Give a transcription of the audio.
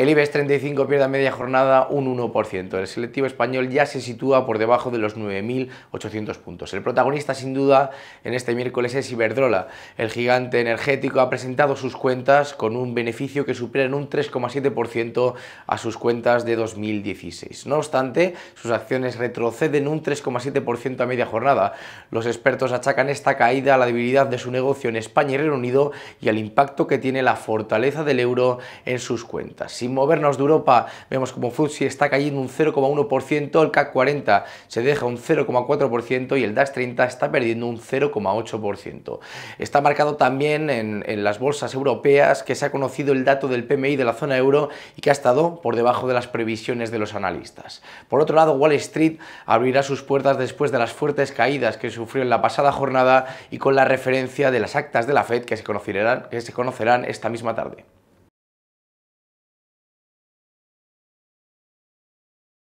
El IBEX 35 pierde a media jornada un 1%. El selectivo español ya se sitúa por debajo de los 9.800 puntos. El protagonista, sin duda, en este miércoles es Iberdrola. El gigante energético ha presentado sus cuentas con un beneficio que supera en un 3,7% a sus cuentas de 2016. No obstante, sus acciones retroceden un 3,7% a media jornada. Los expertos achacan esta caída a la debilidad de su negocio en España y Reino Unido y al impacto que tiene la fortaleza del euro en sus cuentas movernos de Europa, vemos como FTSE está cayendo un 0,1%, el CAC 40 se deja un 0,4% y el DAX 30 está perdiendo un 0,8%. Está marcado también en, las bolsas europeas que se ha conocido el dato del PMI de la zona euro y que ha estado por debajo de las previsiones de los analistas. Por otro lado, Wall Street abrirá sus puertas después de las fuertes caídas que sufrió en la pasada jornada y con la referencia de las actas de la Fed que que se conocerán esta misma tarde.